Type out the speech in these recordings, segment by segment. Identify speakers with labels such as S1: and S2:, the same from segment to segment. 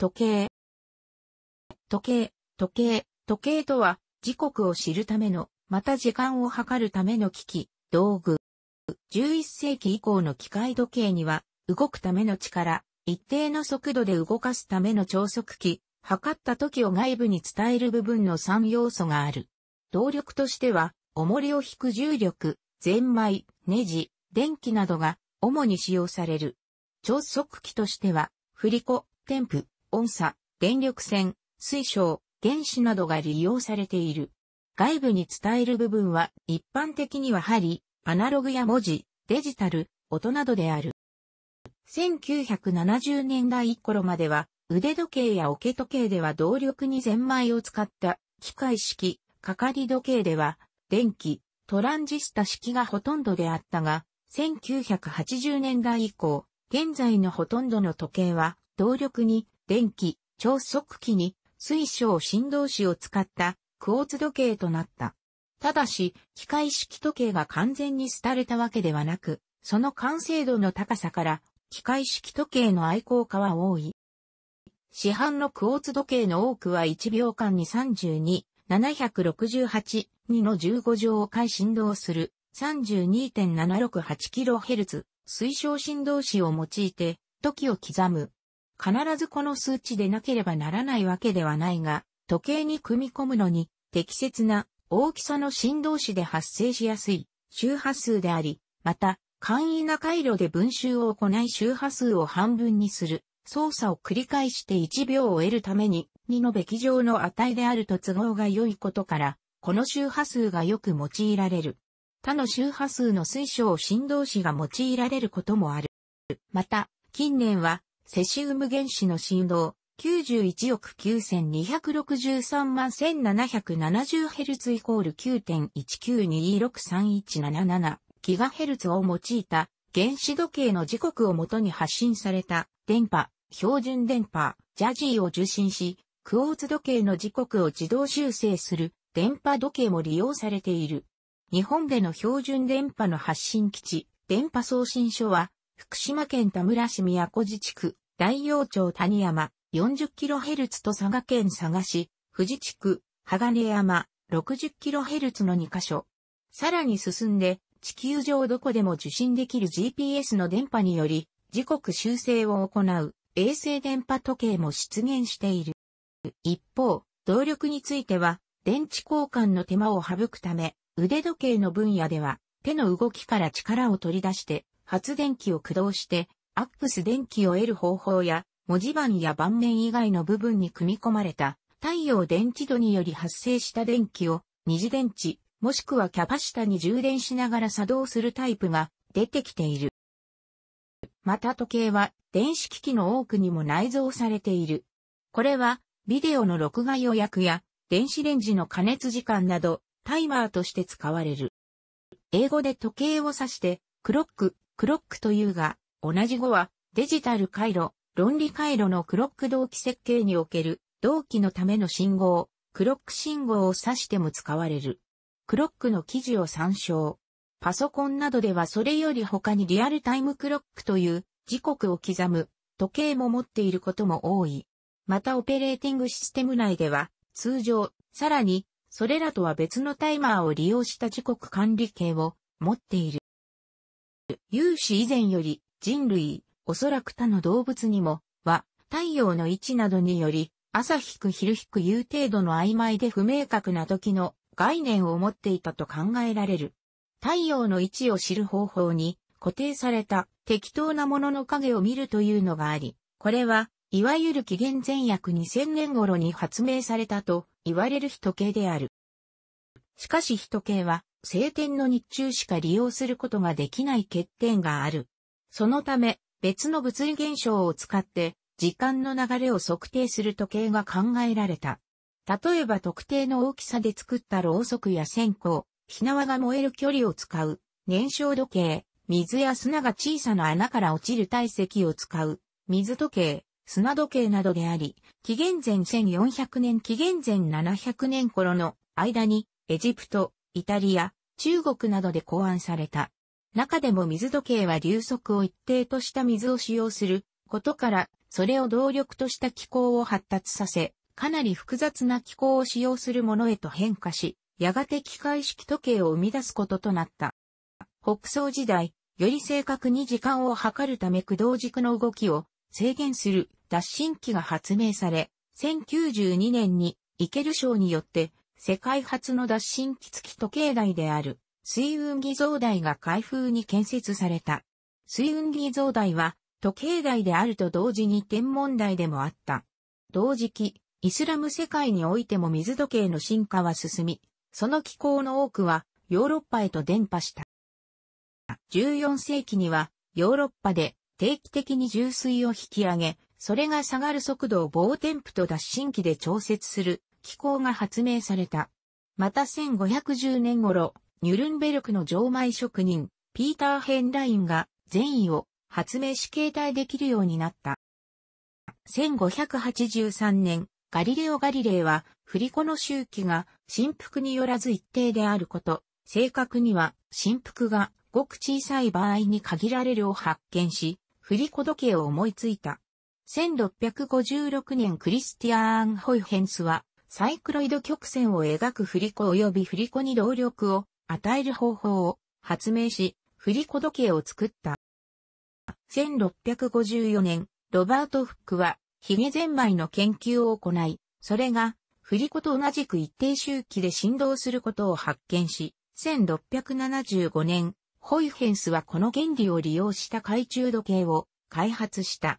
S1: 時計。時計、時計、時計とは、時刻を知るための、また時間を測るための機器、道具。11世紀以降の機械時計には、動くための力、一定の速度で動かすための超速機、測った時を外部に伝える部分の3要素がある。動力としては、重りを引く重力、ゼンマイ、ネジ、電気などが主に使用される。超速機としては、振り子、テンプ、音差、電力線、水晶、原子などが利用されている。外部に伝える部分は一般的には針、アナログや文字、デジタル、音などである。1970年代頃までは腕時計や桶時計では動力にゼンマイを使った機械式、かかり時計では電気、トランジスタ式がほとんどであったが、1980年代以降、現在のほとんどの時計は動力に電気、超速機に水晶振動子を使ったクォーツ時計となった。ただし、機械式時計が完全に廃れたわけではなく、その完成度の高さから、機械式時計の愛好家は多い。市販のクォーツ時計の多くは1秒間に32、768、2の15乗を回振動する 32.768kHz 水晶振動子を用いて時を刻む必ずこの数値でなければならないわけではないが、時計に組み込むのに適切な大きさの振動子で発生しやすい周波数であり、また、簡易な回路で分集を行い周波数を半分にする操作を繰り返して1秒を得るために2のべき上の値であると都合が良いことから、この周波数がよく用いられる。他の周波数の水晶振動子が用いられることもある。また、近年はセシウム原子の振動、91億9263万 1770Hz イコール9 1 9 2 6 3 1 7 7 g h z を用いた原子時計の時刻をもとに発信された電波、標準電波、ジャジーを受信し、クォーツ時計の時刻を自動修正する電波時計も利用されている。日本での標準電波の発信基地、電波送信所は、福島県田村市宮古寺地区、大陽町谷山、40kHz と佐賀県佐賀市、富士地区、鋼山、60kHz の2カ所。さらに進んで、地球上どこでも受信できる GPS の電波により、時刻修正を行う衛星電波時計も出現している。一方、動力については、電池交換の手間を省くため、腕時計の分野では、手の動きから力を取り出して、発電機を駆動して、アックス電気を得る方法や、文字盤や盤面以外の部分に組み込まれた太陽電池度により発生した電気を二次電池、もしくはキャパシタに充電しながら作動するタイプが出てきている。また時計は電子機器の多くにも内蔵されている。これはビデオの録画予約や電子レンジの加熱時間などタイマーとして使われる。英語で時計を指してクロック、クロックというが同じ語は、デジタル回路、論理回路のクロック同期設計における、同期のための信号、クロック信号を指しても使われる。クロックの記事を参照。パソコンなどではそれより他にリアルタイムクロックという時刻を刻む時計も持っていることも多い。またオペレーティングシステム内では通常、さらにそれらとは別のタイマーを利用した時刻管理系を持っている。有志以前より人類、おそらく他の動物にも、は、太陽の位置などにより、朝引く昼引く言う程度の曖昧で不明確な時の概念を持っていたと考えられる。太陽の位置を知る方法に固定された適当なものの影を見るというのがあり、これは、いわゆる紀元前約2000年頃に発明されたと言われる人系である。しかし人系は、晴天の日中しか利用することができない欠点がある。そのため、別の物理現象を使って、時間の流れを測定する時計が考えられた。例えば特定の大きさで作ったろうそくや線香、火縄が燃える距離を使う、燃焼時計、水や砂が小さな穴から落ちる体積を使う、水時計、砂時計などであり、紀元前1400年紀元前700年頃の間に、エジプト、イタリア、中国などで考案された。中でも水時計は流速を一定とした水を使用することから、それを動力とした気候を発達させ、かなり複雑な気候を使用するものへと変化し、やがて機械式時計を生み出すこととなった。北宋時代、より正確に時間を測るため駆動軸の動きを制限する脱進機が発明され、1092年にイケル賞によって世界初の脱進機付き時計台である水雲儀造台が開封に建設された。水雲儀造台は、時計台であると同時に天文台でもあった。同時期、イスラム世界においても水時計の進化は進み、その気候の多くはヨーロッパへと伝播した。14世紀にはヨーロッパで定期的に重水を引き上げ、それが下がる速度を棒テンプと脱進機で調節する機構が発明された。また1510年頃、ニュルンベルクの錠前職人、ピーター・ヘンラインが善意を発明し携帯できるようになった。1583年、ガリレオ・ガリレイは、振り子の周期が振幅によらず一定であること、正確には振幅がごく小さい場合に限られるを発見し、振り子時計を思いついた。1656年クリスティアーン・ホイヘンスは、サイクロイド曲線を描く振り子及び振り子に動力を与える方法を発明し、振り子時計を作った。1654年、ロバート・フックは、ヒゲゼンマイの研究を行い、それが、振り子と同じく一定周期で振動することを発見し、1675年、ホイフェンスはこの原理を利用した懐中時計を開発した。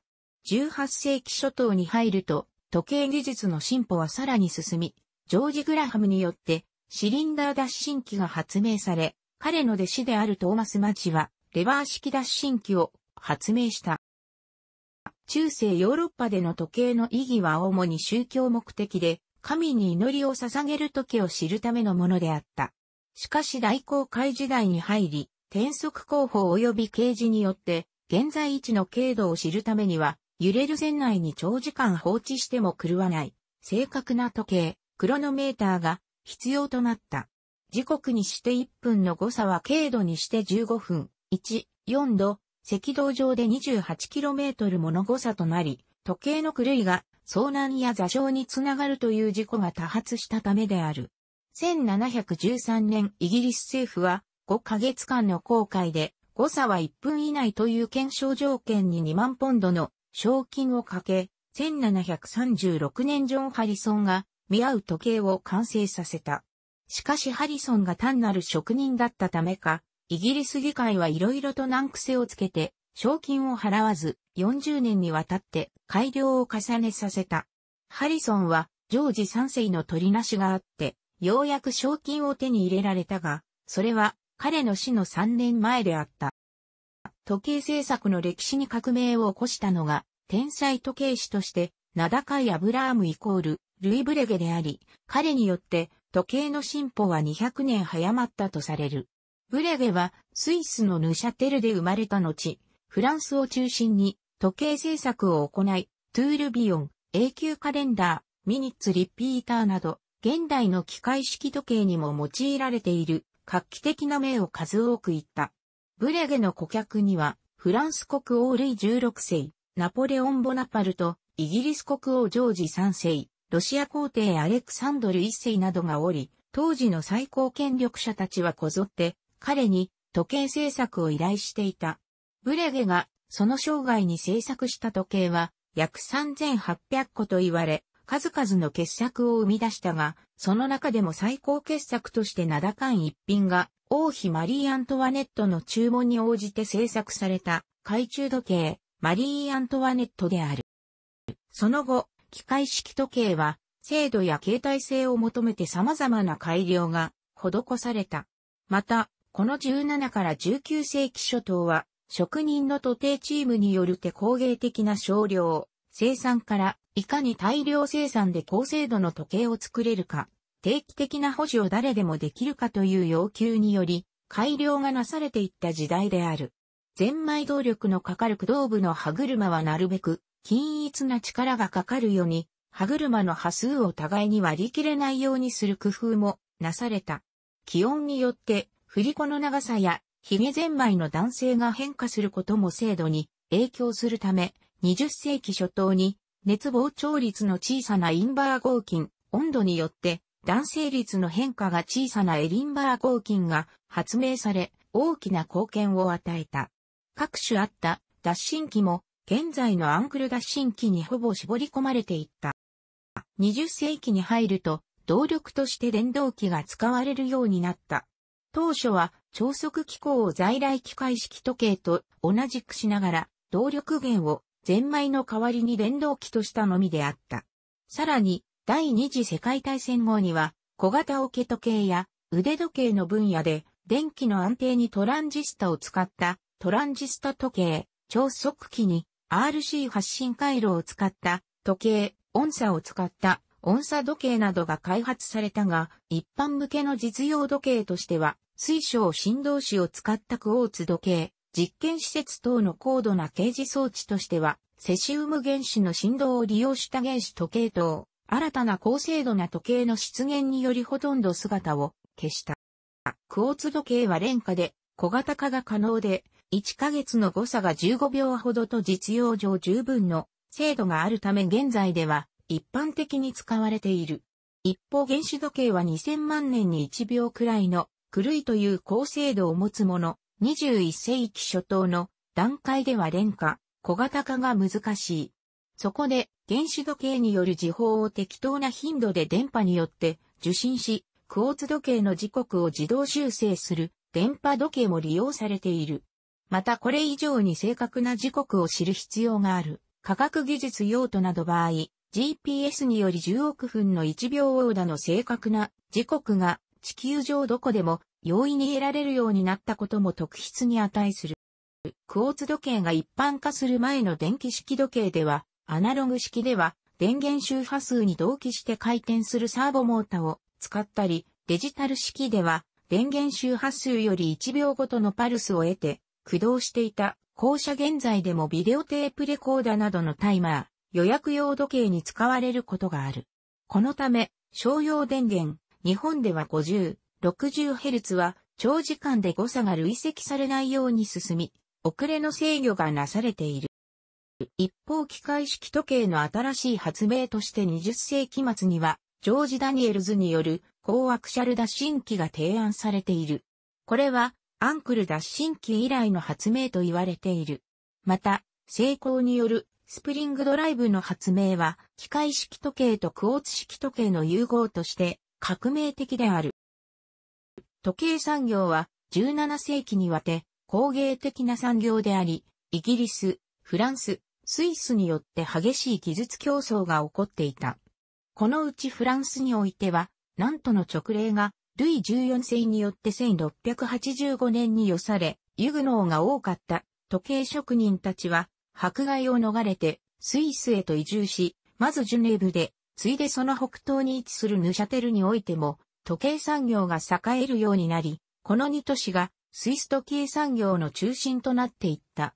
S1: 18世紀初頭に入ると、時計技術の進歩はさらに進み、ジョージ・グラハムによってシリンダー脱進機が発明され、彼の弟子であるトーマス・マチは、レバー式脱進機を発明した。中世ヨーロッパでの時計の意義は主に宗教目的で、神に祈りを捧げる時を知るためのものであった。しかし大航海時代に入り、転速工法及び掲示によって、現在位置の経度を知るためには、揺れる船内に長時間放置しても狂わない、正確な時計、クロノメーターが必要となった。時刻にして1分の誤差は軽度にして15分、1、4度、赤道上で 28km もの誤差となり、時計の狂いが遭難や座礁につながるという事故が多発したためである。1713年イギリス政府は5ヶ月間の航海で誤差は1分以内という検証条件に2万ポンドの賞金をかけ、1736年ジョン・ハリソンが見合う時計を完成させた。しかしハリソンが単なる職人だったためか、イギリス議会はいろいろと難癖をつけて、賞金を払わず、40年にわたって改良を重ねさせた。ハリソンは、ジョージ3世の取りなしがあって、ようやく賞金を手に入れられたが、それは彼の死の3年前であった。時計制作の歴史に革命を起こしたのが、天才時計師として、名高いアブラームイコール、ルイ・ブレゲであり、彼によって時計の進歩は200年早まったとされる。ブレゲはスイスのヌシャテルで生まれた後、フランスを中心に時計制作を行い、トゥールビオン、永久カレンダー、ミニッツ・リピーターなど、現代の機械式時計にも用いられている画期的な名を数多く言った。ブレゲの顧客には、フランス国王ルイ16世、ナポレオン・ボナパルト、イギリス国王ジョージ3世、ロシア皇帝アレクサンドル一世などがおり、当時の最高権力者たちはこぞって、彼に時計制作を依頼していた。ブレゲがその生涯に制作した時計は約3800個と言われ、数々の傑作を生み出したが、その中でも最高傑作として名高い一品が、王妃マリー・アントワネットの注文に応じて制作された、懐中時計、マリー・アントワネットである。その後、機械式時計は、精度や形態性を求めて様々な改良が施された。また、この17から19世紀初頭は、職人の徒弟チームによる手工芸的な少量、生産から、いかに大量生産で高精度の時計を作れるか、定期的な保持を誰でもできるかという要求により、改良がなされていった時代である。全枚動力のかかる駆動部の歯車はなるべく均一な力がかかるように、歯車の波数を互いに割り切れないようにする工夫もなされた。気温によって、振り子の長さや、髭ゼンマイの男性が変化することも精度に影響するため、20世紀初頭に、熱膨張率の小さなインバー合金、温度によって、男性率の変化が小さなエリンバー合金が発明され、大きな貢献を与えた。各種あった脱診器も現在のアンクル脱進機にほぼ絞り込まれていった。20世紀に入ると、動力として電動機が使われるようになった。当初は、超速機構を在来機械式時計と同じくしながら、動力源をゼンマイの代わりに電動機としたのみであった。さらに、第二次世界大戦後には、小型ケ時計や腕時計の分野で、電気の安定にトランジスタを使ったトランジスタ時計、超速機に RC 発信回路を使った時計、音差を使った音差時計などが開発されたが、一般向けの実用時計としては、水晶振動子を使ったクォーツ時計、実験施設等の高度な掲示装置としては、セシウム原子の振動を利用した原子時計等、新たな高精度な時計の出現によりほとんど姿を消した。クォーツ時計は廉価で小型化が可能で、1ヶ月の誤差が15秒ほどと実用上十分の精度があるため現在では一般的に使われている。一方原子時計は2000万年に1秒くらいの狂いという高精度を持つもの、21世紀初頭の段階では廉価、小型化が難しい。そこで原子時計による時報を適当な頻度で電波によって受信し、クォーツ時計の時刻を自動修正する電波時計も利用されている。またこれ以上に正確な時刻を知る必要がある。科学技術用途など場合、GPS により10億分の1秒オーダーの正確な時刻が地球上どこでも容易に得られるようになったことも特筆に値する。クォーツ時計が一般化する前の電気式時計では、アナログ式では電源周波数に同期して回転するサーボモータを使ったり、デジタル式では電源周波数より1秒ごとのパルスを得て駆動していた、校舎現在でもビデオテープレコーダーなどのタイマー、予約用時計に使われることがある。このため、商用電源、日本では50、60Hz は長時間で誤差が累積されないように進み、遅れの制御がなされている。一方機械式時計の新しい発明として20世紀末には、ジョージ・ダニエルズによる高アクシャルダ診機が提案されている。これはアンクル脱進機以来の発明と言われている。また、成功によるスプリングドライブの発明は、機械式時計とクォーツ式時計の融合として革命的である。時計産業は17世紀にわて工芸的な産業であり、イギリス、フランス、スイスによって激しい技術競争が起こっていた。このうちフランスにおいては、なんとの直令がルイ14世によって1685年に寄され、ユグノーが多かった時計職人たちは、迫害を逃れて、スイスへと移住し、まずジュネーブで、ついでその北東に位置するヌシャテルにおいても、時計産業が栄えるようになり、この2都市がスイス時計産業の中心となっていった。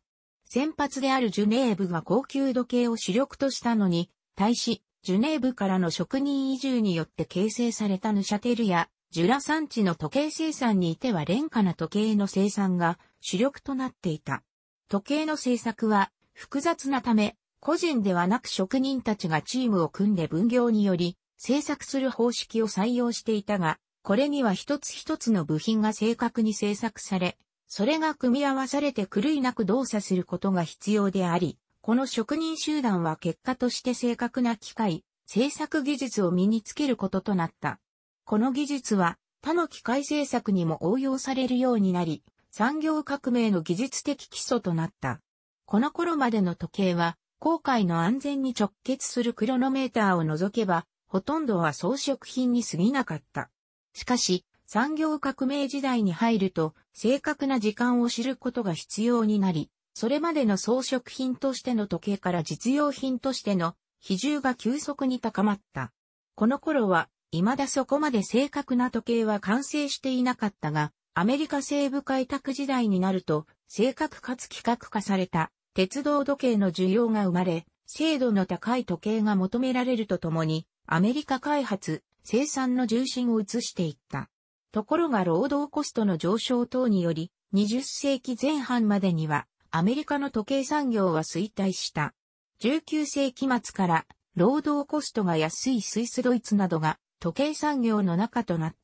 S1: 先発であるジュネーブが高級時計を主力としたのに、対し、ジュネーブからの職人移住によって形成されたヌシャテルやジュラ産地の時計生産にいては廉価な時計の生産が主力となっていた。時計の製作は複雑なため、個人ではなく職人たちがチームを組んで分業により制作する方式を採用していたが、これには一つ一つの部品が正確に制作され、それが組み合わされて狂いなく動作することが必要であり、この職人集団は結果として正確な機械、製作技術を身につけることとなった。この技術は他の機械製作にも応用されるようになり、産業革命の技術的基礎となった。この頃までの時計は、航海の安全に直結するクロノメーターを除けば、ほとんどは装飾品に過ぎなかった。しかし、産業革命時代に入ると、正確な時間を知ることが必要になり、それまでの装飾品としての時計から実用品としての比重が急速に高まった。この頃は未だそこまで正確な時計は完成していなかったが、アメリカ西部開拓時代になると、正確かつ規格化された鉄道時計の需要が生まれ、精度の高い時計が求められるとともに、アメリカ開発、生産の重心を移していった。ところが労働コストの上昇等により、20世紀前半までには、アメリカの時計産業は衰退した。19世紀末から、労働コストが安いスイスドイツなどが時計産業の中となっ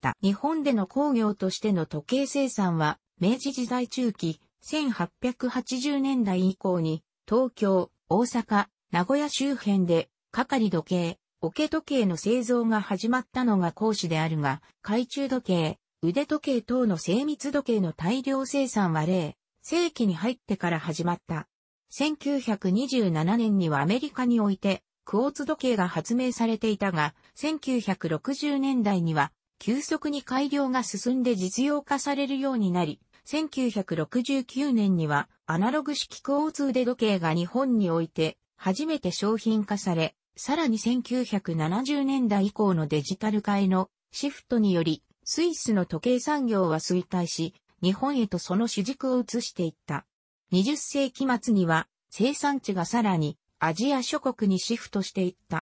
S1: た。日本での工業としての時計生産は、明治時代中期、1880年代以降に、東京、大阪、名古屋周辺で、係時計、桶時計の製造が始まったのが講師であるが、懐中時計、腕時計等の精密時計の大量生産は0、世紀に入ってから始まった。1927年にはアメリカにおいて、クォーツ時計が発明されていたが、1960年代には、急速に改良が進んで実用化されるようになり、1969年には、アナログ式クォーツ腕時計が日本において、初めて商品化され、さらに1970年代以降のデジタル化へのシフトにより、スイスの時計産業は衰退し、日本へとその主軸を移していった。20世紀末には生産地がさらにアジア諸国にシフトしていった。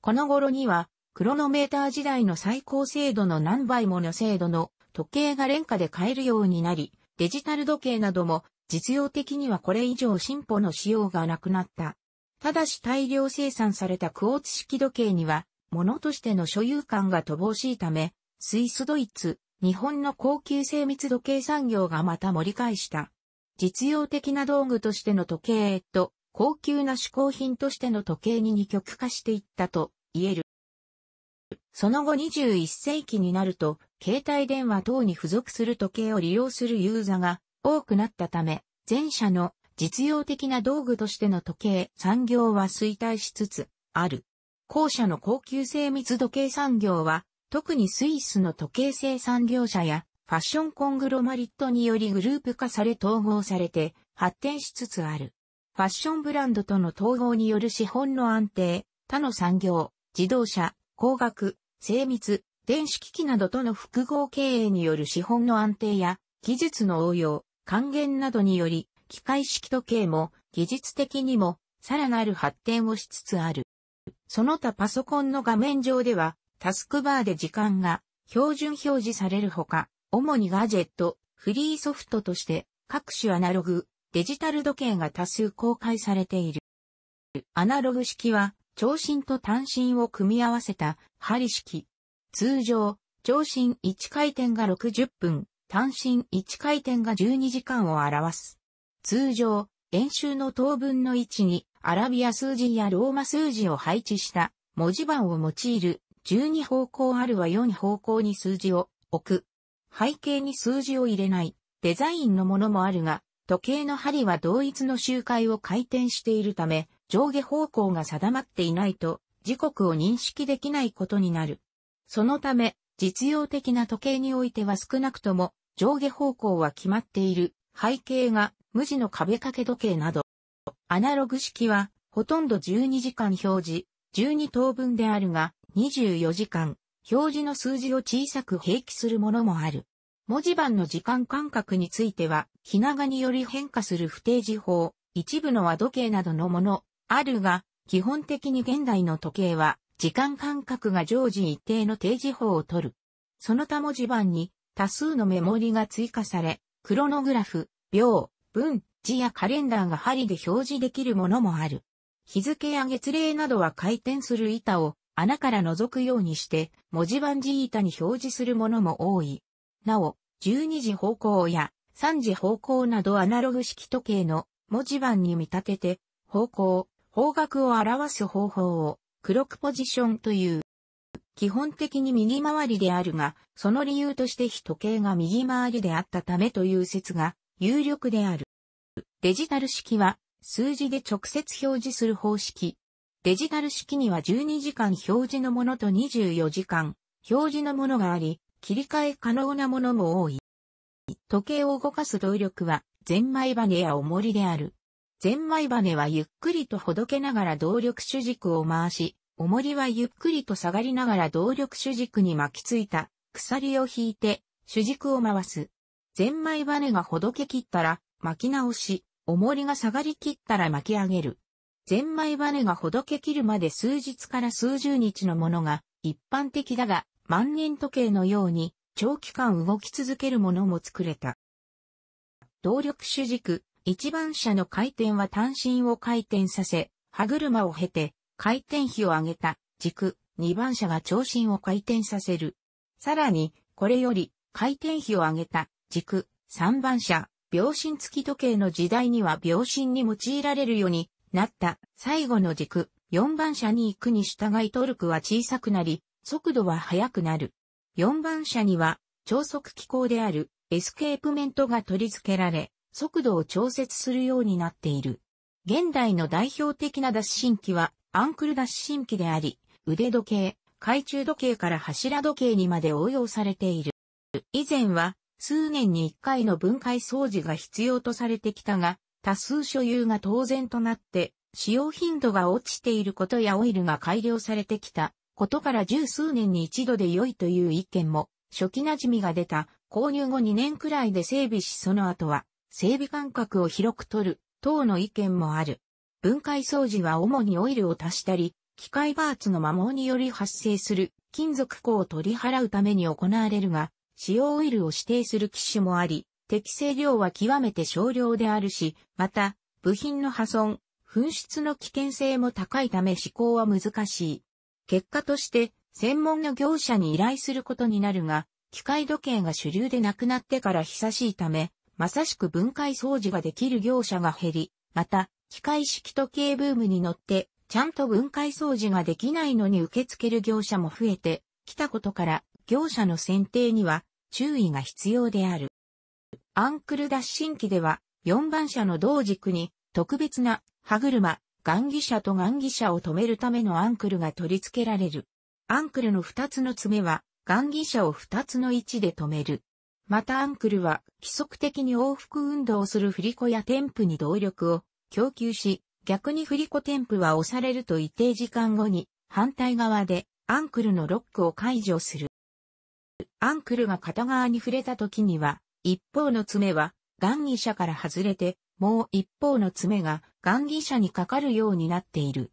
S1: この頃には、クロノメーター時代の最高精度の何倍もの精度の時計が廉価で買えるようになり、デジタル時計なども実用的にはこれ以上進歩の仕様がなくなった。ただし大量生産されたクォーツ式時計には、物としての所有感が乏しいため、スイスドイツ、日本の高級精密時計産業がまた盛り返した。実用的な道具としての時計と、高級な嗜好品としての時計に二極化していったと言える。その後21世紀になると、携帯電話等に付属する時計を利用するユーザーが多くなったため、前者の実用的な道具としての時計産業は衰退しつつある。後者の高級精密時計産業は、特にスイスの時計生産業者やファッションコングロマリットによりグループ化され統合されて発展しつつある。ファッションブランドとの統合による資本の安定、他の産業、自動車、工学、精密、電子機器などとの複合経営による資本の安定や技術の応用、還元などにより、機械式時計も技術的にもさらなる発展をしつつある。その他パソコンの画面上ではタスクバーで時間が標準表示されるほか、主にガジェット、フリーソフトとして各種アナログ、デジタル時計が多数公開されている。アナログ式は、長針と短針を組み合わせた針式。通常、長針1回転が60分、単針1回転が12時間を表す。通常、演習の等分の1に、アラビア数字やローマ数字を配置した文字盤を用いる12方向あるは4方向に数字を置く。背景に数字を入れないデザインのものもあるが、時計の針は同一の周回を回転しているため、上下方向が定まっていないと、時刻を認識できないことになる。そのため、実用的な時計においては少なくとも、上下方向は決まっている、背景が無地の壁掛け時計など。アナログ式は、ほとんど12時間表示、12等分であるが、24時間、表示の数字を小さく併記するものもある。文字盤の時間間隔については、ひながにより変化する不定時法、一部の和時計などのもの、あるが、基本的に現代の時計は、時間間隔が常時一定の定時法を取る。その他文字盤に、多数のメモリが追加され、クロノグラフ、秒、分、字やカレンダーが針で表示できるものもある。日付や月齢などは回転する板を穴から覗くようにして文字盤字板に表示するものも多い。なお、12時方向や3時方向などアナログ式時計の文字盤に見立てて、方向、方角を表す方法をクロックポジションという。基本的に右回りであるが、その理由として非時計が右回りであったためという説が有力である。デジタル式は数字で直接表示する方式。デジタル式には12時間表示のものと24時間表示のものがあり、切り替え可能なものも多い。時計を動かす動力は、ゼンマイバネや重りである。ゼンマイバネはゆっくりとほどけながら動力主軸を回し、重りはゆっくりと下がりながら動力主軸に巻きついた鎖を引いて主軸を回す。ゼンマイバネがほどけ切ったら巻き直し、重りが下がり切ったら巻き上げる。ゼンマイバネがほどけ切るまで数日から数十日のものが一般的だが、万年時計のように長期間動き続けるものも作れた。動力主軸、一番車の回転は単身を回転させ、歯車を経て回転比を上げた軸、二番車が長身を回転させる。さらに、これより回転比を上げた軸、三番車、秒針付き時計の時代には秒針に用いられるようになった最後の軸、四番車に行くに従いトルクは小さくなり、速度は速くなる。4番車には超速機構であるエスケープメントが取り付けられ、速度を調節するようになっている。現代の代表的な脱進機はアンクル脱進機であり、腕時計、懐中時計から柱時計にまで応用されている。以前は数年に1回の分解掃除が必要とされてきたが、多数所有が当然となって、使用頻度が落ちていることやオイルが改良されてきたことから十数年に一度で良いという意見も、初期馴染みが出た、購入後2年くらいで整備しその後は、整備間隔を広く取る、等の意見もある。分解掃除は主にオイルを足したり、機械バーツの摩耗により発生する金属鋼を取り払うために行われるが、使用オイルを指定する機種もあり、適正量は極めて少量であるし、また、部品の破損、紛失の危険性も高いため施行は難しい。結果として、専門の業者に依頼することになるが、機械時計が主流でなくなってから久しいため、まさしく分解掃除ができる業者が減り、また、機械式時計ブームに乗って、ちゃんと分解掃除ができないのに受け付ける業者も増えてきたことから、業者の選定には注意が必要である。アンクル脱進機では、4番車の同軸に特別な歯車、雁木車と雁木車を止めるためのアンクルが取り付けられる。アンクルの二つの爪は、雁木車を二つの位置で止める。またアンクルは、規則的に往復運動をする振り子やテンプに動力を供給し、逆に振り子テンプは押されると一定時間後に、反対側で、アンクルのロックを解除する。アンクルが片側に触れた時には、一方の爪は、雁木車から外れて、もう一方の爪がンギ車にかかるようになっている。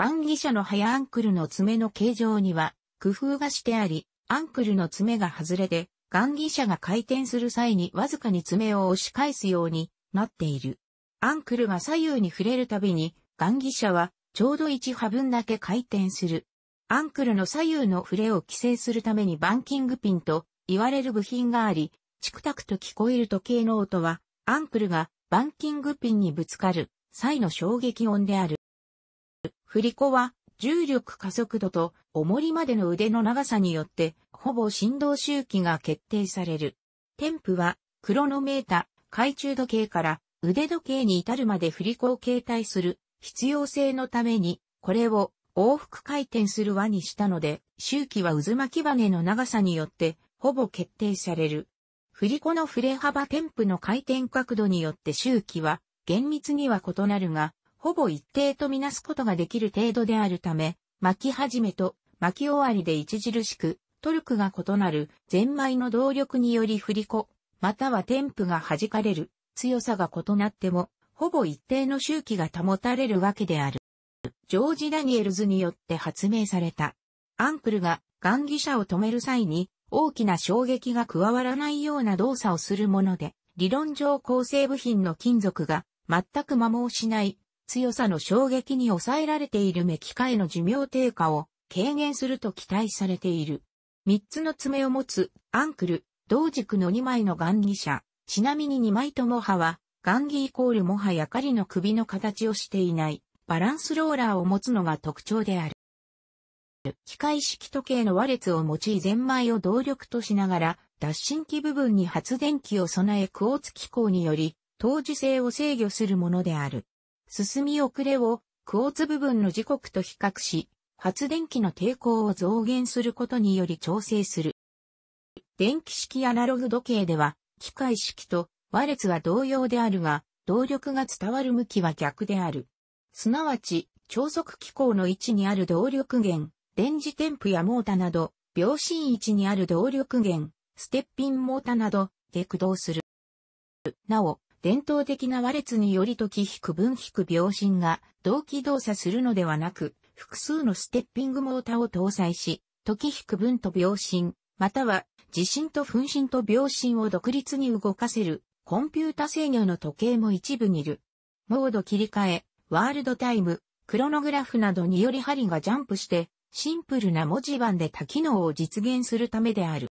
S1: ンギ車の早アンクルの爪の形状には工夫がしてあり、アンクルの爪が外れて、ンギ車が回転する際にわずかに爪を押し返すようになっている。アンクルが左右に触れるたびに、ンギ車はちょうど1波分だけ回転する。アンクルの左右の触れを規制するためにバンキングピンと言われる部品があり、チクタクと聞こえる時計の音は、アンクルがバンキングピンにぶつかる際の衝撃音である。振り子は重力加速度と重りまでの腕の長さによってほぼ振動周期が決定される。テンプはクロノメータ、懐中時計から腕時計に至るまで振り子を携帯する必要性のためにこれを往復回転する輪にしたので周期は渦巻き羽の長さによってほぼ決定される。振り子の振れ幅テンプの回転角度によって周期は厳密には異なるが、ほぼ一定とみなすことができる程度であるため、巻き始めと巻き終わりで著しく、トルクが異なる、ゼンマイの動力により振り子、または添付が弾かれる、強さが異なっても、ほぼ一定の周期が保たれるわけである。ジョージ・ダニエルズによって発明された。アンクルが、ンギ車を止める際に、大きな衝撃が加わらないような動作をするもので、理論上構成部品の金属が全く摩耗しない強さの衝撃に抑えられているメキカへの寿命低下を軽減すると期待されている。3つの爪を持つアンクル、同軸の2枚の雁木車。ちなみに2枚ともはは、雁木イコールもはや狩りの首の形をしていない、バランスローラーを持つのが特徴である。機械式時計の和列を用いゼンマイを動力としながら、脱進機部分に発電機を備えクオーツ機構により、当時性を制御するものである。進み遅れをクォーツ部分の時刻と比較し、発電機の抵抗を増減することにより調整する。電気式アナログ時計では、機械式と和列は同様であるが、動力が伝わる向きは逆である。すなわち、超速機構の位置にある動力源、電磁テンプやモータなど、秒針位置にある動力源、ステッピンモータなどで駆動する。なお、伝統的な和列により時引く分引く秒針が同期動作するのではなく、複数のステッピングモーターを搭載し、時引く分と秒針、または地震と分針と秒針を独立に動かせる、コンピュータ制御の時計も一部にいる。モード切り替え、ワールドタイム、クロノグラフなどにより針がジャンプして、シンプルな文字盤で多機能を実現するためである。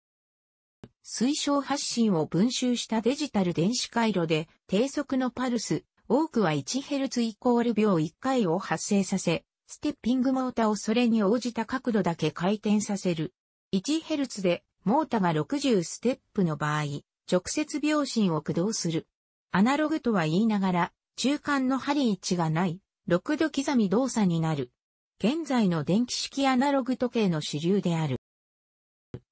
S1: 推奨発信を分集したデジタル電子回路で低速のパルス、多くは 1Hz イコール秒1回を発生させ、ステッピングモータをそれに応じた角度だけ回転させる。1Hz でモータが60ステップの場合、直接秒針を駆動する。アナログとは言いながら、中間の針位置がない、6度刻み動作になる。現在の電気式アナログ時計の主流である。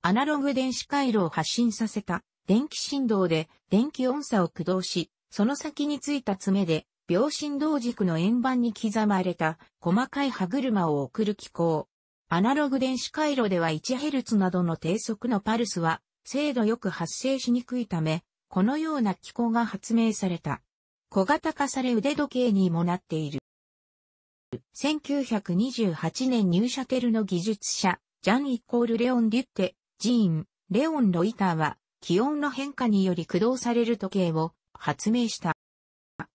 S1: アナログ電子回路を発信させた電気振動で電気音差を駆動し、その先についた爪で秒振動軸の円盤に刻まれた細かい歯車を送る機構。アナログ電子回路では 1Hz などの低速のパルスは精度よく発生しにくいため、このような機構が発明された。小型化され腕時計にもなっている。1928年入社テルの技術者、ジャン・イコール・レオン・デュッテ、ジーン、レオン・ロイターは気温の変化により駆動される時計を発明した。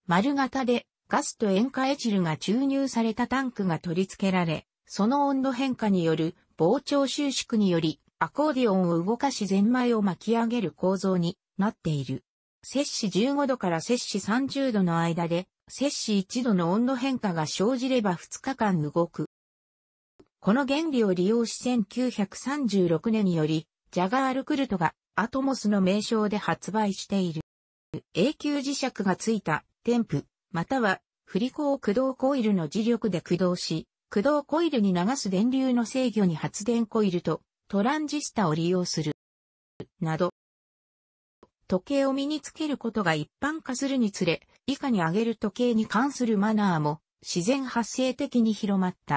S1: 丸型でガスと塩化エチルが注入されたタンクが取り付けられ、その温度変化による膨張収縮によりアコーディオンを動かしゼンマイを巻き上げる構造になっている。摂氏15度から摂氏30度の間で、摂氏1度の温度変化が生じれば2日間動く。この原理を利用し1936年により、ジャガールクルトがアトモスの名称で発売している。永久磁石がついた、テンプ、または、振り子を駆動コイルの磁力で駆動し、駆動コイルに流す電流の制御に発電コイルとトランジスタを利用する。など。時計を身につけることが一般化するにつれ、以下に挙げる時計に関するマナーも自然発生的に広まった。